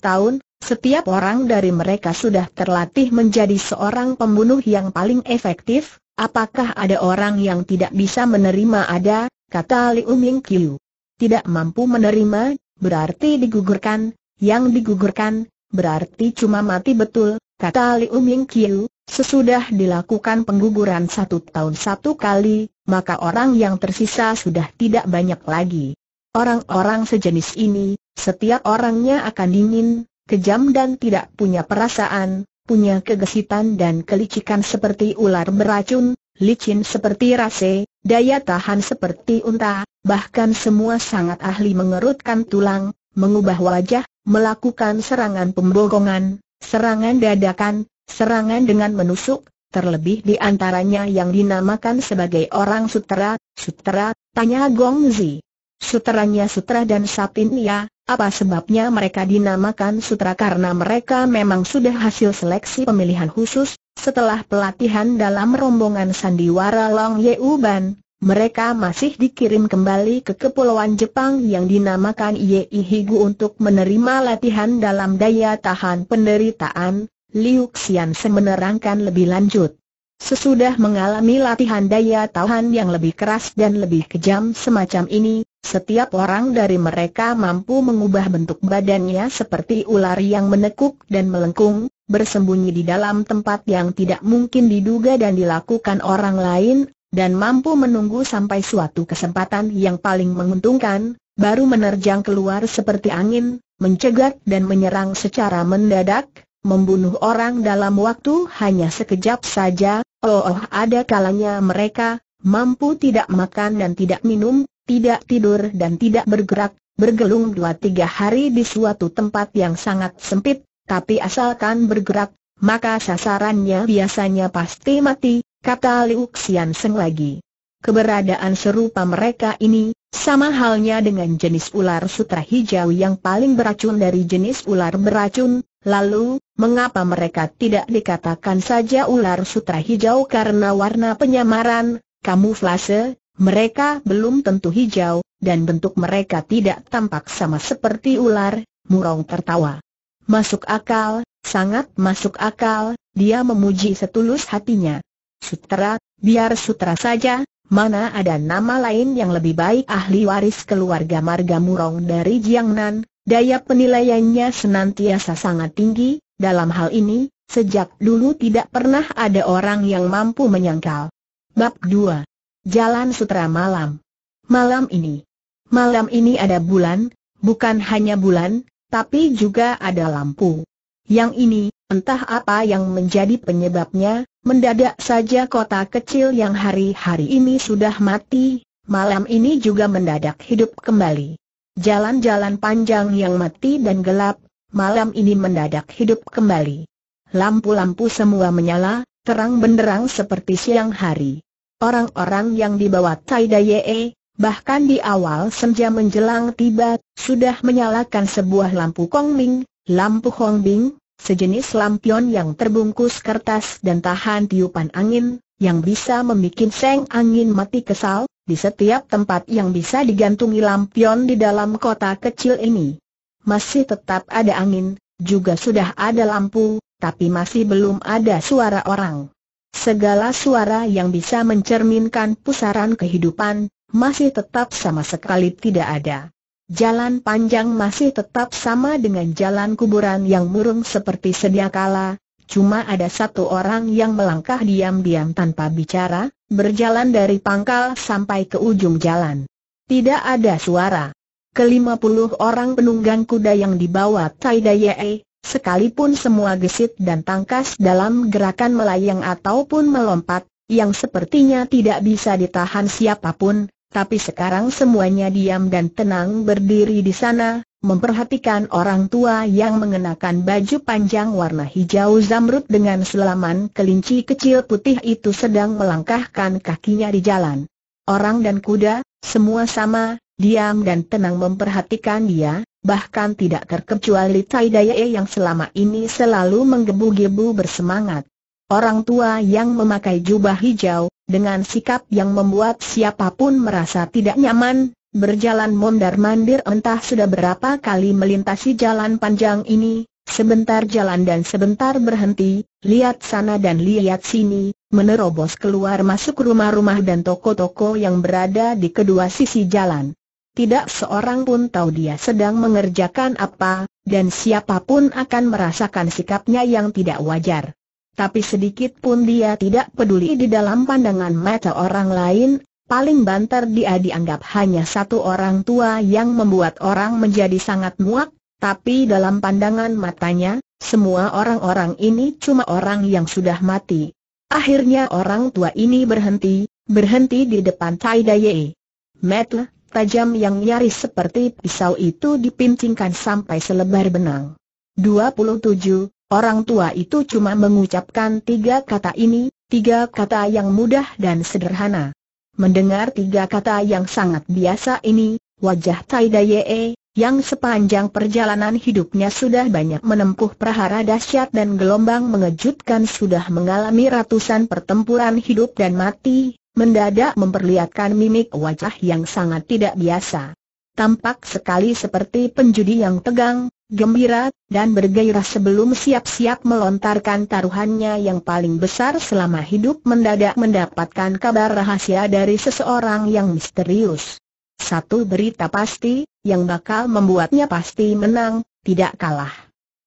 Speaker 1: tahun, setiap orang dari mereka sudah terlatih menjadi seorang pembunuh yang paling efektif, apakah ada orang yang tidak bisa menerima ada, kata Liu Ming Qiu. Tidak mampu menerima, berarti digugurkan, yang digugurkan, berarti cuma mati betul, kata Liu Ming Kiu, sesudah dilakukan pengguguran satu tahun satu kali, maka orang yang tersisa sudah tidak banyak lagi. Orang-orang sejenis ini, setiap orangnya akan dingin, kejam dan tidak punya perasaan, punya kegesitan dan kelicikan seperti ular beracun, licin seperti rase, daya tahan seperti unta, bahkan semua sangat ahli mengerutkan tulang, mengubah wajah, melakukan serangan pembogongan, serangan dadakan, serangan dengan menusuk, terlebih di antaranya yang dinamakan sebagai orang sutera, sutera, tanya Gongzi. Suteranya sutra dan sapin ya, apa sebabnya mereka dinamakan sutra karena mereka memang sudah hasil seleksi pemilihan khusus, setelah pelatihan dalam rombongan sandiwara Long Yeuban, mereka masih dikirim kembali ke Kepulauan Jepang yang dinamakan Yei Higu untuk menerima latihan dalam daya tahan penderitaan, Liu Xian semenerangkan lebih lanjut. Sesudah mengalami latihan daya tahan yang lebih keras dan lebih kejam semacam ini, setiap orang dari mereka mampu mengubah bentuk badannya seperti ular yang menekuk dan melengkung, bersembunyi di dalam tempat yang tidak mungkin diduga dan dilakukan orang lain, dan mampu menunggu sampai suatu kesempatan yang paling menguntungkan, baru menerjang keluar seperti angin, mencegat dan menyerang secara mendadak, membunuh orang dalam waktu hanya sekejap saja, oh, oh ada kalanya mereka, mampu tidak makan dan tidak minum, tidak tidur dan tidak bergerak, bergelung dua tiga hari di suatu tempat yang sangat sempit, tapi asalkan bergerak, maka sasarannya biasanya pasti mati, kata Liu Xian Seng lagi. Keberadaan serupa mereka ini, sama halnya dengan jenis ular sutra hijau yang paling beracun dari jenis ular beracun, lalu, mengapa mereka tidak dikatakan saja ular sutra hijau karena warna penyamaran, kamuflase, mereka belum tentu hijau, dan bentuk mereka tidak tampak sama seperti ular, Murong tertawa. Masuk akal, sangat masuk akal, dia memuji setulus hatinya. Sutra, biar sutra saja, mana ada nama lain yang lebih baik ahli waris keluarga marga murong dari Jiangnan, daya penilaiannya senantiasa sangat tinggi, dalam hal ini, sejak dulu tidak pernah ada orang yang mampu menyangkal. Bab 2. Jalan Sutra Malam Malam ini Malam ini ada bulan, bukan hanya bulan, tapi juga ada lampu. Yang ini, Entah apa yang menjadi penyebabnya, mendadak saja kota kecil yang hari-hari ini sudah mati, malam ini juga mendadak hidup kembali. Jalan-jalan panjang yang mati dan gelap, malam ini mendadak hidup kembali. Lampu-lampu semua menyala, terang benderang seperti siang hari. Orang-orang yang dibawa Taida Daye, bahkan di awal senja menjelang tiba, sudah menyalakan sebuah lampu Kongming, lampu Hongbing, sejenis lampion yang terbungkus kertas dan tahan tiupan angin, yang bisa membuat seng angin mati kesal, di setiap tempat yang bisa digantungi lampion di dalam kota kecil ini. Masih tetap ada angin, juga sudah ada lampu, tapi masih belum ada suara orang. Segala suara yang bisa mencerminkan pusaran kehidupan, masih tetap sama sekali tidak ada. Jalan panjang masih tetap sama dengan jalan kuburan yang murung seperti sedia kala, cuma ada satu orang yang melangkah diam-diam tanpa bicara, berjalan dari pangkal sampai ke ujung jalan. Tidak ada suara. Kelima puluh orang penunggang kuda yang dibawa Tai Daye, sekalipun semua gesit dan tangkas dalam gerakan melayang ataupun melompat, yang sepertinya tidak bisa ditahan siapapun, tapi sekarang semuanya diam dan tenang berdiri di sana, memperhatikan orang tua yang mengenakan baju panjang warna hijau zamrud dengan selaman kelinci kecil putih itu sedang melangkahkan kakinya di jalan. Orang dan kuda, semua sama, diam dan tenang memperhatikan dia, bahkan tidak terkecuali Tai yang selama ini selalu menggebu-gebu bersemangat. Orang tua yang memakai jubah hijau, dengan sikap yang membuat siapapun merasa tidak nyaman, berjalan mondar-mandir entah sudah berapa kali melintasi jalan panjang ini, sebentar jalan dan sebentar berhenti, lihat sana dan lihat sini, menerobos keluar masuk rumah-rumah dan toko-toko yang berada di kedua sisi jalan. Tidak seorang pun tahu dia sedang mengerjakan apa, dan siapapun akan merasakan sikapnya yang tidak wajar tapi sedikit pun dia tidak peduli di dalam pandangan mata orang lain, paling banter dia dianggap hanya satu orang tua yang membuat orang menjadi sangat muak, tapi dalam pandangan matanya, semua orang-orang ini cuma orang yang sudah mati. Akhirnya orang tua ini berhenti, berhenti di depan Tai Daye. Metle, tajam yang nyaris seperti pisau itu dipincingkan sampai selebar benang. 27. Orang tua itu cuma mengucapkan tiga kata ini, tiga kata yang mudah dan sederhana. Mendengar tiga kata yang sangat biasa ini, wajah Tai Daye, yang sepanjang perjalanan hidupnya sudah banyak menempuh prahara dahsyat dan gelombang mengejutkan sudah mengalami ratusan pertempuran hidup dan mati, mendadak memperlihatkan mimik wajah yang sangat tidak biasa tampak sekali seperti penjudi yang tegang, gembira, dan bergairah sebelum siap-siap melontarkan taruhannya yang paling besar selama hidup mendadak mendapatkan kabar rahasia dari seseorang yang misterius. Satu berita pasti, yang bakal membuatnya pasti menang, tidak kalah.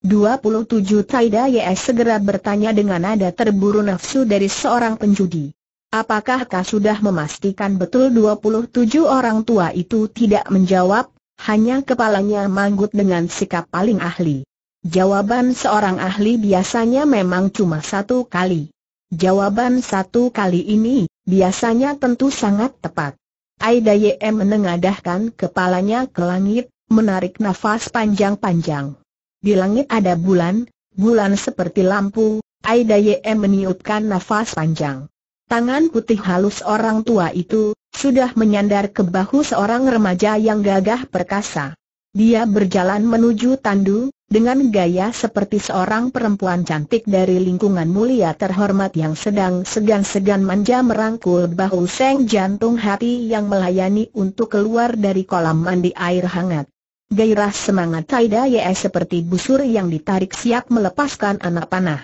Speaker 1: 27 Taida YS segera bertanya dengan nada terburu nafsu dari seorang penjudi. Apakah kau sudah memastikan betul 27 orang tua itu tidak menjawab, hanya kepalanya manggut dengan sikap paling ahli. Jawaban seorang ahli biasanya memang cuma satu kali. Jawaban satu kali ini, biasanya tentu sangat tepat. Aida Ye menengadahkan kepalanya ke langit, menarik nafas panjang-panjang. Di langit ada bulan, bulan seperti lampu, Aida Ye meniupkan nafas panjang. Tangan putih halus orang tua itu, sudah menyandar ke bahu seorang remaja yang gagah perkasa. Dia berjalan menuju tandu, dengan gaya seperti seorang perempuan cantik dari lingkungan mulia terhormat yang sedang segan-segan manja merangkul bahu seng jantung hati yang melayani untuk keluar dari kolam mandi air hangat. Gairah semangat Taida Ye seperti busur yang ditarik siap melepaskan anak panah.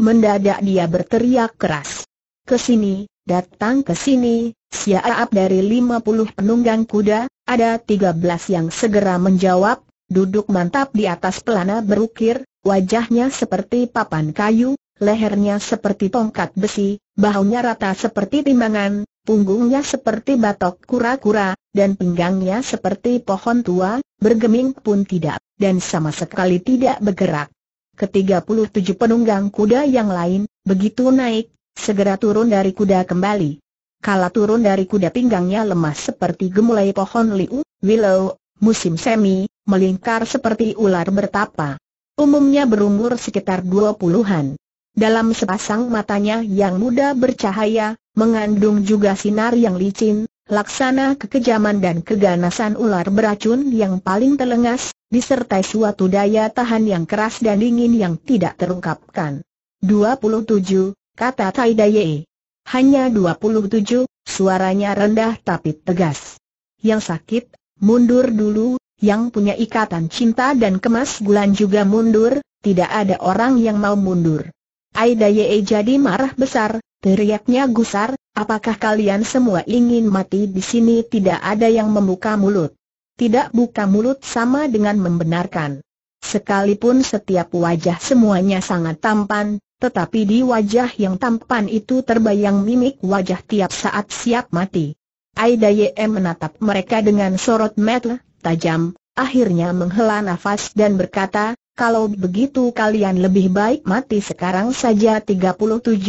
Speaker 1: Mendadak dia berteriak keras ke sini, datang ke sini, siap dari 50 penunggang kuda, ada 13 yang segera menjawab, duduk mantap di atas pelana berukir, wajahnya seperti papan kayu, lehernya seperti tongkat besi, bahunya rata seperti timbangan, punggungnya seperti batok kura-kura, dan pinggangnya seperti pohon tua, bergeming pun tidak, dan sama sekali tidak bergerak. Ketiga puluh tujuh penunggang kuda yang lain, begitu naik, segera turun dari kuda kembali. Kala turun dari kuda pinggangnya lemas seperti gemulai pohon liu, willow, musim semi, melingkar seperti ular bertapa. Umumnya berumur sekitar dua puluhan. Dalam sepasang matanya yang muda bercahaya, mengandung juga sinar yang licin, laksana kekejaman dan keganasan ular beracun yang paling telengas, disertai suatu daya tahan yang keras dan dingin yang tidak terungkapkan. 27 kata Daye. Hanya 27, suaranya rendah tapi tegas. Yang sakit, mundur dulu, yang punya ikatan cinta dan kemas gulan juga mundur, tidak ada orang yang mau mundur. Tai Daye jadi marah besar, teriaknya gusar, apakah kalian semua ingin mati di sini tidak ada yang membuka mulut. Tidak buka mulut sama dengan membenarkan. Sekalipun setiap wajah semuanya sangat tampan, tetapi di wajah yang tampan itu terbayang mimik wajah tiap saat siap mati. Aida YM menatap mereka dengan sorot mata tajam, akhirnya menghela nafas dan berkata, kalau begitu kalian lebih baik mati sekarang saja 37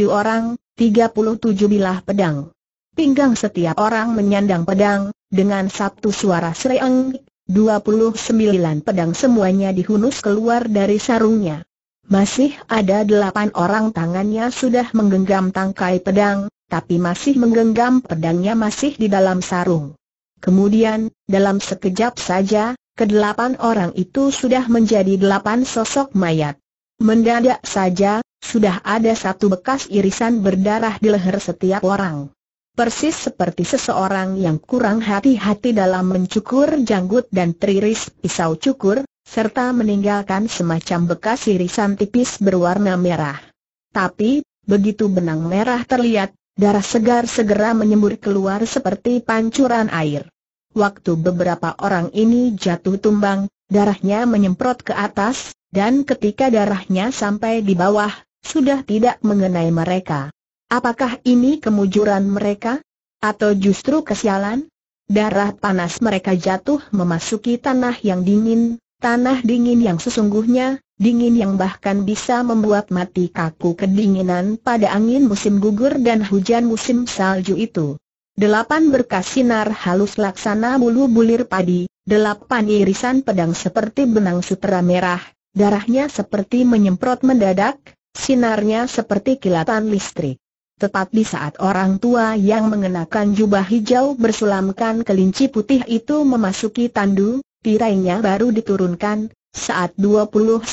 Speaker 1: orang, 37 bilah pedang. Pinggang setiap orang menyandang pedang, dengan satu suara sereng, 29 pedang semuanya dihunus keluar dari sarungnya. Masih ada delapan orang tangannya sudah menggenggam tangkai pedang, tapi masih menggenggam pedangnya masih di dalam sarung. Kemudian, dalam sekejap saja, kedelapan orang itu sudah menjadi delapan sosok mayat. Mendadak saja, sudah ada satu bekas irisan berdarah di leher setiap orang. Persis seperti seseorang yang kurang hati-hati dalam mencukur janggut dan teriris pisau cukur, serta meninggalkan semacam bekas irisan tipis berwarna merah. Tapi, begitu benang merah terlihat, darah segar segera menyembur keluar seperti pancuran air. Waktu beberapa orang ini jatuh tumbang, darahnya menyemprot ke atas, dan ketika darahnya sampai di bawah, sudah tidak mengenai mereka. Apakah ini kemujuran mereka? Atau justru kesialan? Darah panas mereka jatuh memasuki tanah yang dingin, Tanah dingin yang sesungguhnya, dingin yang bahkan bisa membuat mati kaku kedinginan pada angin musim gugur dan hujan musim salju itu. Delapan berkas sinar halus laksana bulu bulir padi, delapan irisan pedang seperti benang sutera merah, darahnya seperti menyemprot mendadak, sinarnya seperti kilatan listrik. Tepat di saat orang tua yang mengenakan jubah hijau bersulamkan kelinci putih itu memasuki tandu, Tirainya baru diturunkan, saat 29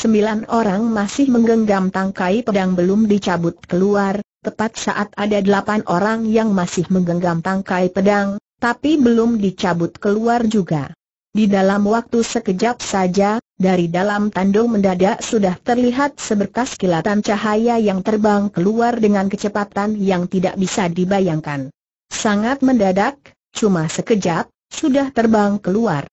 Speaker 1: orang masih menggenggam tangkai pedang belum dicabut keluar, tepat saat ada 8 orang yang masih menggenggam tangkai pedang, tapi belum dicabut keluar juga. Di dalam waktu sekejap saja, dari dalam tanduk mendadak sudah terlihat seberkas kilatan cahaya yang terbang keluar dengan kecepatan yang tidak bisa dibayangkan. Sangat mendadak, cuma sekejap, sudah terbang keluar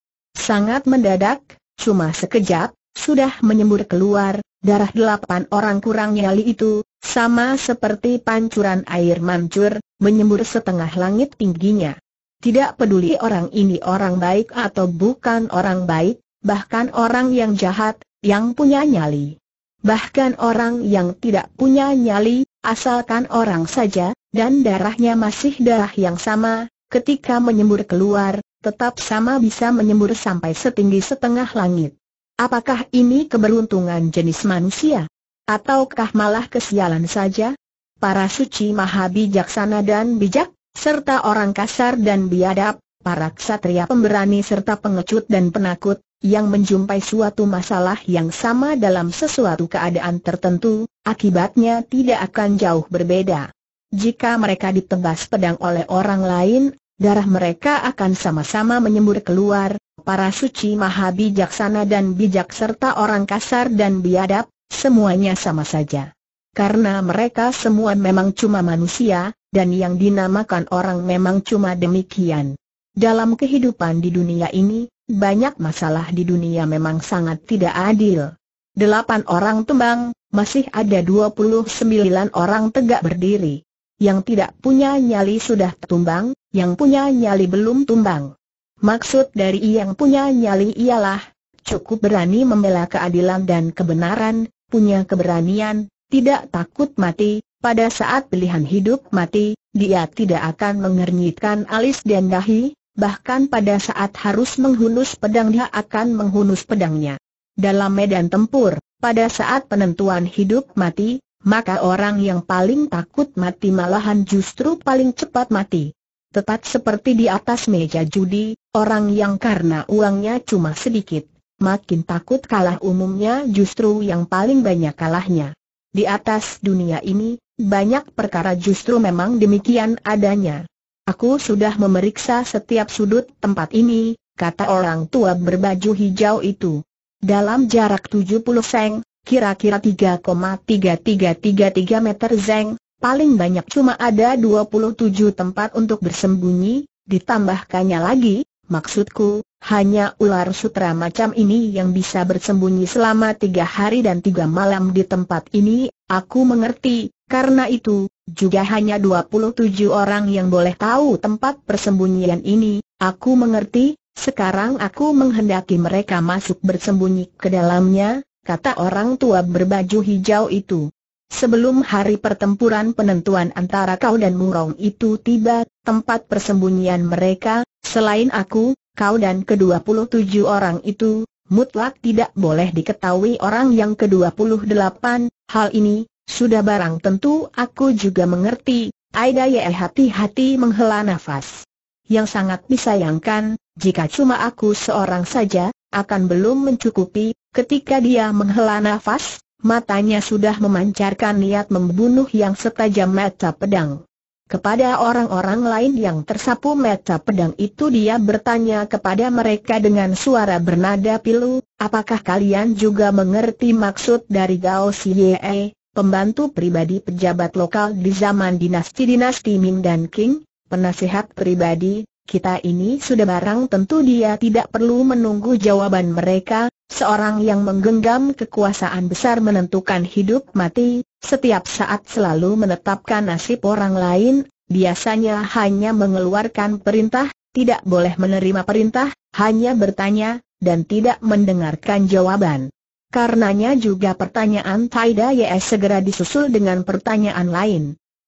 Speaker 1: sangat mendadak, cuma sekejap, sudah menyembur keluar, darah delapan orang kurang nyali itu, sama seperti pancuran air mancur, menyembur setengah langit tingginya. Tidak peduli orang ini orang baik atau bukan orang baik, bahkan orang yang jahat, yang punya nyali. Bahkan orang yang tidak punya nyali, asalkan orang saja, dan darahnya masih darah yang sama, ketika menyembur keluar, tetap sama bisa menyembur sampai setinggi setengah langit. Apakah ini keberuntungan jenis manusia? Ataukah malah kesialan saja? Para suci maha bijaksana dan bijak, serta orang kasar dan biadab, para ksatria pemberani serta pengecut dan penakut, yang menjumpai suatu masalah yang sama dalam sesuatu keadaan tertentu, akibatnya tidak akan jauh berbeda. Jika mereka ditebas pedang oleh orang lain, darah mereka akan sama-sama menyembur keluar, para suci maha bijaksana dan bijak serta orang kasar dan biadab, semuanya sama saja. Karena mereka semua memang cuma manusia, dan yang dinamakan orang memang cuma demikian. Dalam kehidupan di dunia ini, banyak masalah di dunia memang sangat tidak adil. Delapan orang tembang, masih ada dua puluh sembilan orang tegak berdiri yang tidak punya nyali sudah tumbang, yang punya nyali belum tumbang. Maksud dari yang punya nyali ialah, cukup berani membela keadilan dan kebenaran, punya keberanian, tidak takut mati, pada saat pilihan hidup mati, dia tidak akan mengernyitkan alis dan dahi, bahkan pada saat harus menghunus pedang dia akan menghunus pedangnya. Dalam medan tempur, pada saat penentuan hidup mati, maka orang yang paling takut mati malahan justru paling cepat mati. Tepat seperti di atas meja judi, orang yang karena uangnya cuma sedikit, makin takut kalah umumnya justru yang paling banyak kalahnya. Di atas dunia ini, banyak perkara justru memang demikian adanya. Aku sudah memeriksa setiap sudut tempat ini, kata orang tua berbaju hijau itu. Dalam jarak 70 seng, kira-kira 3,3333 meter zeng, paling banyak cuma ada 27 tempat untuk bersembunyi, ditambahkannya lagi, maksudku, hanya ular sutra macam ini yang bisa bersembunyi selama tiga hari dan tiga malam di tempat ini, aku mengerti, karena itu, juga hanya 27 orang yang boleh tahu tempat persembunyian ini, aku mengerti, sekarang aku menghendaki mereka masuk bersembunyi ke dalamnya, kata orang tua berbaju hijau itu. Sebelum hari pertempuran penentuan antara kau dan Murong itu tiba, tempat persembunyian mereka, selain aku, kau dan ke-27 orang itu, mutlak tidak boleh diketahui orang yang ke-28, hal ini, sudah barang tentu aku juga mengerti, Aida Ye hati-hati menghela nafas. Yang sangat disayangkan, jika cuma aku seorang saja, akan belum mencukupi, Ketika dia menghela nafas, matanya sudah memancarkan niat membunuh yang setajam mata pedang. Kepada orang-orang lain yang tersapu mata pedang itu dia bertanya kepada mereka dengan suara bernada pilu, apakah kalian juga mengerti maksud dari Gao Xie, pembantu pribadi pejabat lokal di zaman dinasti-dinasti Ming dan King, penasehat pribadi, kita ini sudah barang tentu dia tidak perlu menunggu jawaban mereka, seorang yang menggenggam kekuasaan besar menentukan hidup mati, setiap saat selalu menetapkan nasib orang lain, biasanya hanya mengeluarkan perintah, tidak boleh menerima perintah, hanya bertanya, dan tidak mendengarkan jawaban. Karenanya juga pertanyaan Taida Yes segera disusul dengan pertanyaan lain.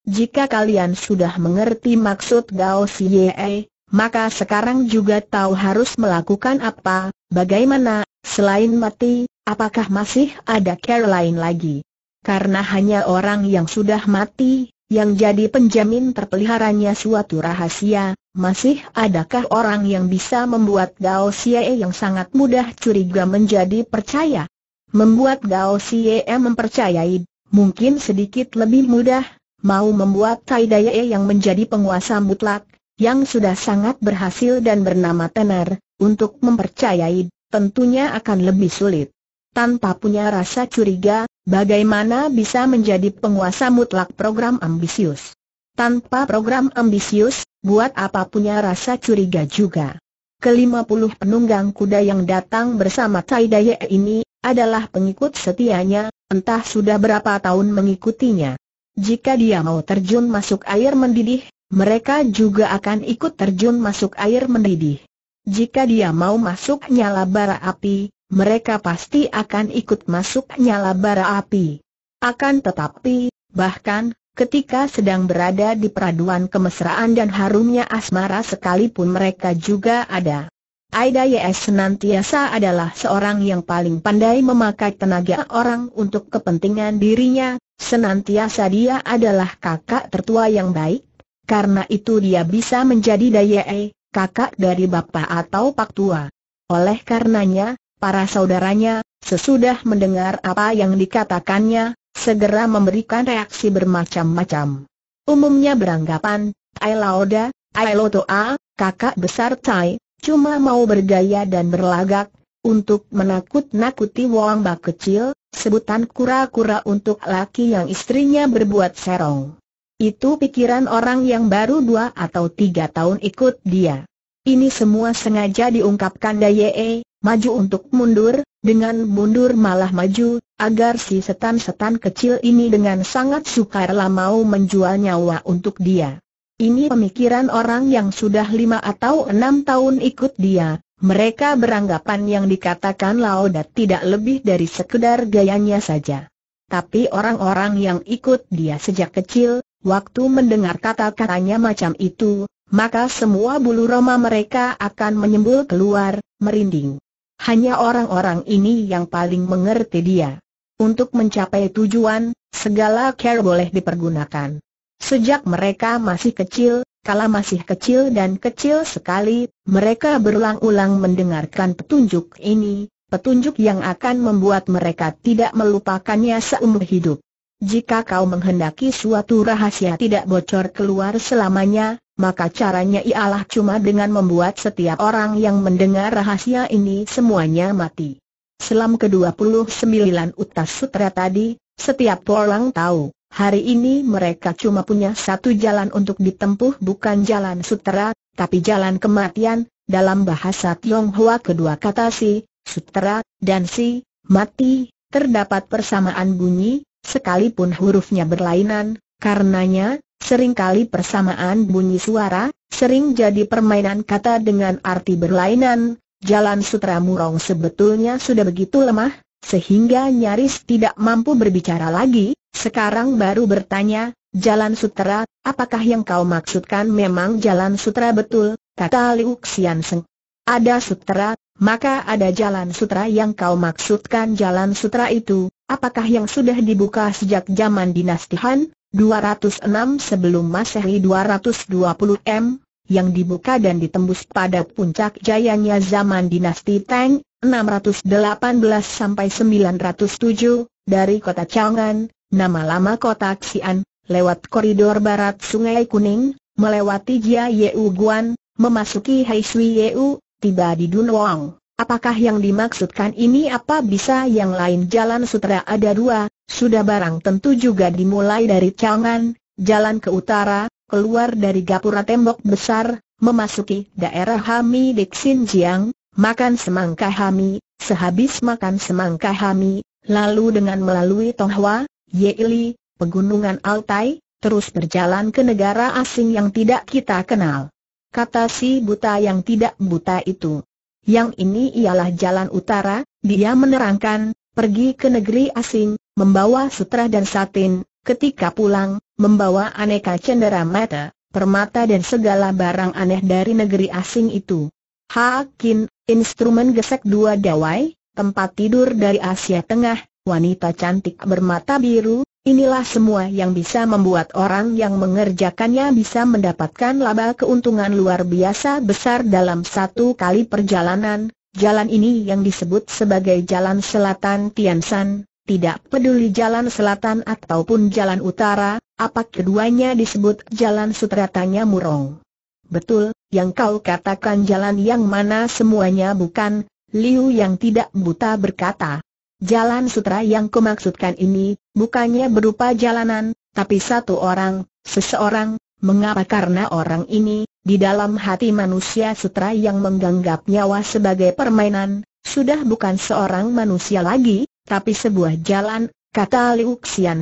Speaker 1: Jika kalian sudah mengerti maksud Gao Xie, maka sekarang juga tahu harus melakukan apa, bagaimana, selain mati, apakah masih ada care lain lagi. Karena hanya orang yang sudah mati, yang jadi penjamin terpeliharanya suatu rahasia, masih adakah orang yang bisa membuat Gao Xie yang sangat mudah curiga menjadi percaya? Membuat Gao Xie mempercayai, mungkin sedikit lebih mudah, mau membuat Tai yang menjadi penguasa mutlak, yang sudah sangat berhasil dan bernama tenar, untuk mempercayai, tentunya akan lebih sulit. Tanpa punya rasa curiga, bagaimana bisa menjadi penguasa mutlak program ambisius? Tanpa program ambisius, buat apa punya rasa curiga juga? Kelima puluh penunggang kuda yang datang bersama Tai Daye ini, adalah pengikut setianya, entah sudah berapa tahun mengikutinya. Jika dia mau terjun masuk air mendidih, mereka juga akan ikut terjun masuk air mendidih. Jika dia mau masuk nyala bara api, mereka pasti akan ikut masuk nyala bara api. Akan tetapi, bahkan, ketika sedang berada di peraduan kemesraan dan harumnya asmara sekalipun mereka juga ada. Aida Yes senantiasa adalah seorang yang paling pandai memakai tenaga orang untuk kepentingan dirinya, senantiasa dia adalah kakak tertua yang baik, karena itu dia bisa menjadi e, kakak dari bapak atau pak tua. Oleh karenanya, para saudaranya, sesudah mendengar apa yang dikatakannya, segera memberikan reaksi bermacam-macam. Umumnya beranggapan, Ai Lauda, Ai Lotoa, kakak besar Tai, cuma mau bergaya dan berlagak, untuk menakut-nakuti Wang Bak kecil, sebutan kura-kura untuk laki yang istrinya berbuat serong. Itu pikiran orang yang baru dua atau tiga tahun ikut dia. Ini semua sengaja diungkapkan Daye, maju untuk mundur, dengan mundur malah maju, agar si setan-setan kecil ini dengan sangat sukarlah mau menjual nyawa untuk dia. Ini pemikiran orang yang sudah lima atau enam tahun ikut dia, mereka beranggapan yang dikatakan Laoda tidak lebih dari sekedar gayanya saja. Tapi orang-orang yang ikut dia sejak kecil, Waktu mendengar kata-katanya macam itu, maka semua bulu roma mereka akan menyembul keluar, merinding. Hanya orang-orang ini yang paling mengerti dia. Untuk mencapai tujuan, segala care boleh dipergunakan. Sejak mereka masih kecil, kala masih kecil dan kecil sekali, mereka berulang-ulang mendengarkan petunjuk ini, petunjuk yang akan membuat mereka tidak melupakannya seumur hidup. Jika kau menghendaki suatu rahasia tidak bocor keluar selamanya, maka caranya ialah cuma dengan membuat setiap orang yang mendengar rahasia ini semuanya mati. Selam ke-29 utas sutra tadi, setiap orang tahu, hari ini mereka cuma punya satu jalan untuk ditempuh bukan jalan sutra, tapi jalan kematian, dalam bahasa Tionghoa kedua kata si, sutra, dan si, mati, terdapat persamaan bunyi, sekalipun hurufnya berlainan, karenanya, seringkali persamaan bunyi suara, sering jadi permainan kata dengan arti berlainan, jalan sutra murong sebetulnya sudah begitu lemah, sehingga nyaris tidak mampu berbicara lagi, sekarang baru bertanya, jalan sutra, apakah yang kau maksudkan memang jalan sutra betul, kata Liu Xian Seng. Ada sutra, maka ada jalan sutra yang kau maksudkan jalan sutra itu, Apakah yang sudah dibuka sejak zaman dinasti Han, 206 sebelum Masehi 220 M, yang dibuka dan ditembus pada puncak jayanya zaman dinasti Tang, 618 sampai 907, dari kota Chang'an, nama lama kota Xi'an, lewat koridor barat Sungai Kuning, melewati Jia Yeu Guan, memasuki Hai Sui Yeu, tiba di Dunhuang. Apakah yang dimaksudkan ini apa bisa yang lain jalan sutra ada dua, sudah barang tentu juga dimulai dari Changan, jalan ke utara, keluar dari gapura tembok besar, memasuki daerah Hami di Xinjiang, makan semangka Hami, sehabis makan semangka Hami, lalu dengan melalui Tonghua, Yeili, pegunungan Altai, terus berjalan ke negara asing yang tidak kita kenal. Kata si buta yang tidak buta itu yang ini ialah jalan utara, dia menerangkan, pergi ke negeri asing, membawa sutra dan satin, ketika pulang, membawa aneka cendera mata, permata dan segala barang aneh dari negeri asing itu. Hakin, instrumen gesek dua dawai, tempat tidur dari Asia Tengah, wanita cantik bermata biru, Inilah semua yang bisa membuat orang yang mengerjakannya bisa mendapatkan laba keuntungan luar biasa besar dalam satu kali perjalanan. Jalan ini yang disebut sebagai Jalan Selatan Tiansan, tidak peduli jalan selatan ataupun jalan utara, apa keduanya disebut jalan sutratanya murong. Betul, yang kau katakan jalan yang mana semuanya bukan, Liu yang tidak buta berkata. Jalan sutra yang kumaksudkan ini, bukannya berupa jalanan, tapi satu orang, seseorang, mengapa karena orang ini, di dalam hati manusia sutra yang menganggap nyawa sebagai permainan, sudah bukan seorang manusia lagi, tapi sebuah jalan, kata Liu Xian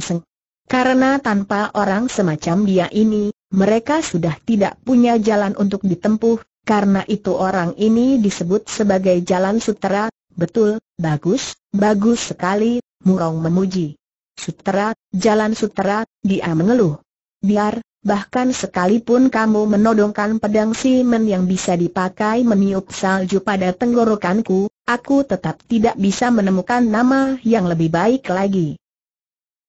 Speaker 1: Karena tanpa orang semacam dia ini, mereka sudah tidak punya jalan untuk ditempuh, karena itu orang ini disebut sebagai jalan sutra. Betul, bagus, bagus sekali, Murong memuji. Sutera, jalan sutera, dia mengeluh. Biar, bahkan sekalipun kamu menodongkan pedang simen yang bisa dipakai meniup salju pada tenggorokanku, aku tetap tidak bisa menemukan nama yang lebih baik lagi.